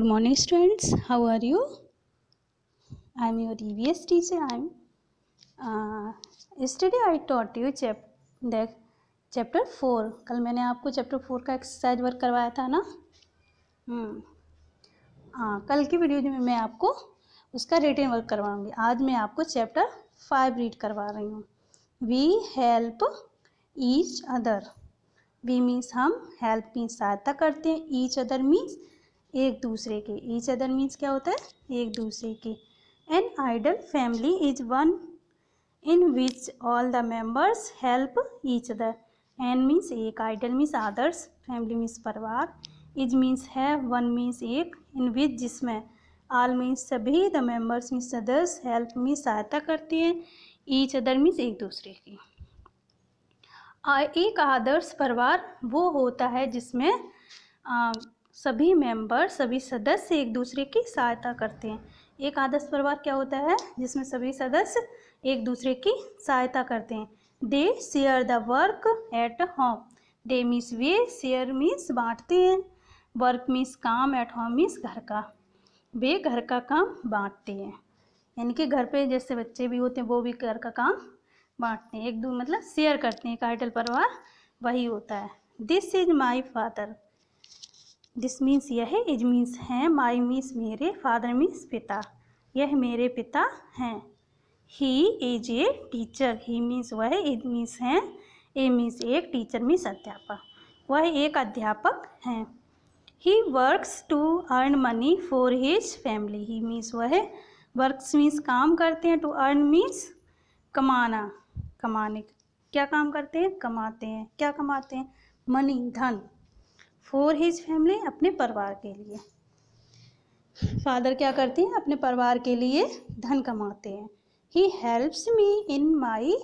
Good morning students how are you I am your E V S teacher I am study I taught you chap देख chapter four कल मैंने आपको chapter four का exercise work करवाया था ना हम्म। हाँ कल की वीडियो में मैं आपको उसका रिटर्न वर्क करवाऊंगी आज मैं आपको चैप्टर फाइव रीड करवा रही हूँ we help each other we means हम हेल्प मीन्स सहायता करते हैं ईच अदर मीन्स एक दूसरे के ईच अदर मीन्स क्या होता है एक दूसरे के an ideal family is one in which all the members help each other an means एक आइडल मीन्स आदर्स फैमिली मीन्स परिवार इज मीन्स है वन मीन्स एक इन विच जिसमें ऑल मीन्स सभी द मेम्बर्स मीन्स अदर्स हेल्प मीन्स सहायता करते हैं ईच अदर मीन्स एक दूसरे की एक आदर्श परिवार वो होता है जिसमें सभी मेंबर सभी सदस्य एक दूसरे की सहायता करते हैं एक आदर्श परिवार क्या होता है जिसमें सभी सदस्य एक दूसरे की सहायता करते हैं they share the work at home they means वे शेयर मीन्स बांटते हैं वर्क मीन्स काम एट होम मीन्स घर का वे घर का काम बांटते हैं यानी कि घर पे जैसे बच्चे भी होते हैं वो भी घर का काम बांटते हैं एक दो मतलब शेयर करते हैं एक परिवार वही होता है this is my father this means यह इज मीन्स हैं माई मीन्स मेरे फादर मीन्स पिता यह मेरे पिता हैं he is a teacher he means वह इज मीन्स हैं ए मीन्स एक टीचर मीन्स अध्यापक वह एक अध्यापक हैं he works to earn money for his family he means वह वर्क्स मीन्स काम करते हैं टू अर्न मीन्स कमाना कमाने क्या काम करते हैं कमाते हैं क्या कमाते हैं मनी धन फॉर हिज फैमिली अपने परिवार के लिए फादर क्या करते हैं अपने परिवार के लिए धन कमाते हैं he helps me in my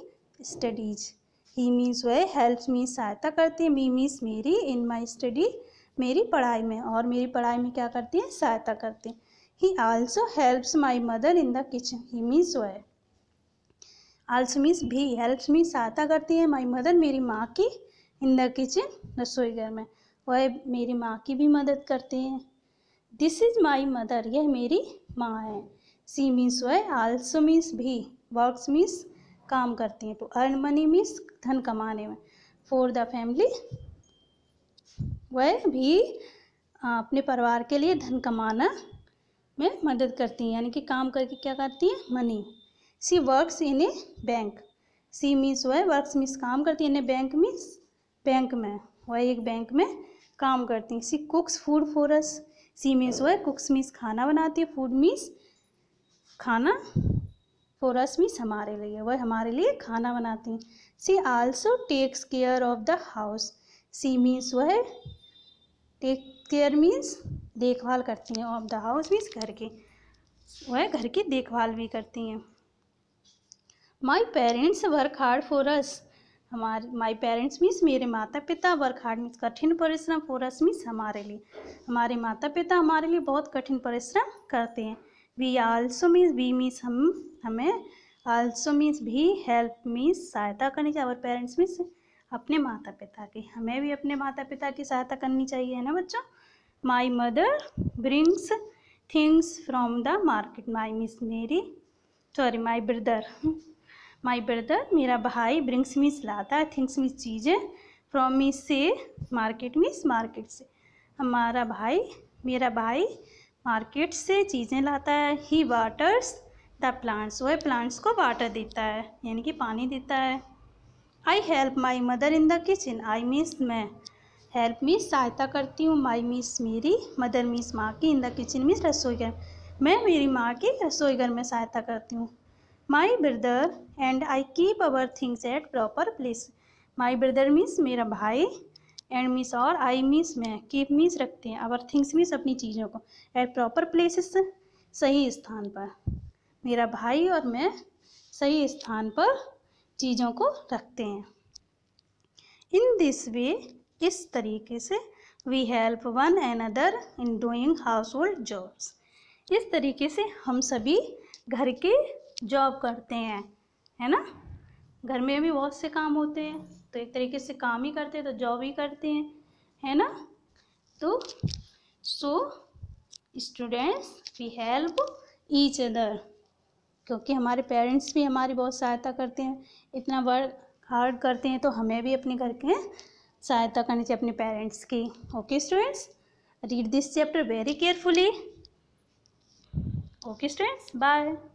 studies he means वे हेल्प्स मी सहायता करते हैं मी मीन्स मेरी इन माई स्टडी मेरी पढ़ाई में और मेरी पढ़ाई में क्या करती है सहायता करते हैं he also helps my mother in the kitchen he means वे आल्सो मीन्स भी हेल्प्स मी सहायता करती है माई मदर मेरी माँ की इन द किचन रसोई घर में वह मेरी माँ की भी मदद करते हैं दिस इज़ माई मदर यह मेरी माँ है सी मीन्स वह आल्सो मीन्स भी वर्क्स मीन्स काम करती हैं तो अर्न मनी मीन्स धन कमाने में फॉर द फैमिली वह भी अपने परिवार के लिए धन कमाना में मदद करती हैं यानी कि काम करके क्या करती हैं money she works in a bank she means वह वर्क्स मीन्स काम करती है in a bank means bank में वह एक बैंक में काम करती हैं she cooks food for us she means वो है कुक्स मीन्स खाना बनाती है फूड मीन्स खाना फॉर अस मीन्स हमारे लिए वह हमारे लिए खाना बनाती हैं she also takes care of the house she means वह है टेक केयर मीन्स देखभाल करती हैं ऑफ द हाउस मीन्स घर के वह घर की देखभाल भी करती हैं my parents work hard for us हमारे माई पेरेंट्स मीन्स मेरे माता पिता वर्क हार्ड मीन्स कठिन परिश्रम फॉर अस मीन्स हमारे लिए हमारे माता पिता हमारे लिए बहुत कठिन परिश्रम करते हैं we also means we means हम हमें आल्सो मीन्स भी हेल्प मीन्स सहायता करनी चाहिए और पेरेंट्स मीन्स अपने माता पिता की हमें भी अपने माता पिता की सहायता करनी चाहिए है ना बच्चों my mother brings things from the market my miss मेरी sorry my brother my brother मेरा भाई ब्रिंग्स मीस लाता है थिंग्स मीस चीज़ें फ्रॉम मीन्स से मार्केट मीस मार्केट से हमारा भाई मेरा भाई मार्केट से चीज़ें लाता है ही वाटर्स द प्लांट्स वह प्लांट्स को वाटर देता है यानी कि पानी देता है I help my mother in the kitchen I means मैं हेल्प मीस सहायता करती हूँ माई मीस मेरी मदर मीस माँ की इन द किचन मीस रसोई घर मैं मेरी माँ की रसोई घर में सहायता करती हूँ my brother and I keep our things at proper place my brother means मेरा भाई एंड मीस और आई मिस मैं कीप मीन्स रखते हैं अवर थिंग्स मीन्स अपनी चीज़ों को एट प्रॉपर प्लेसेस सही स्थान पर मेरा भाई और मैं सही स्थान पर चीज़ों को रखते हैं इन दिस वे इस तरीके से we help one another in doing household jobs इस तरीके से हम सभी घर के जॉब करते हैं है ना घर में भी बहुत से काम होते हैं तो एक तरीके से काम ही करते हैं तो जॉब ही करते हैं है ना तो so students we help each other क्योंकि हमारे पेरेंट्स भी हमारी बहुत सहायता करते हैं इतना वर्क हार्ड करते हैं तो हमें भी अपने घर के सहायता करनी चाहिए अपने पेरेंट्स की okay students read this chapter very carefully okay students bye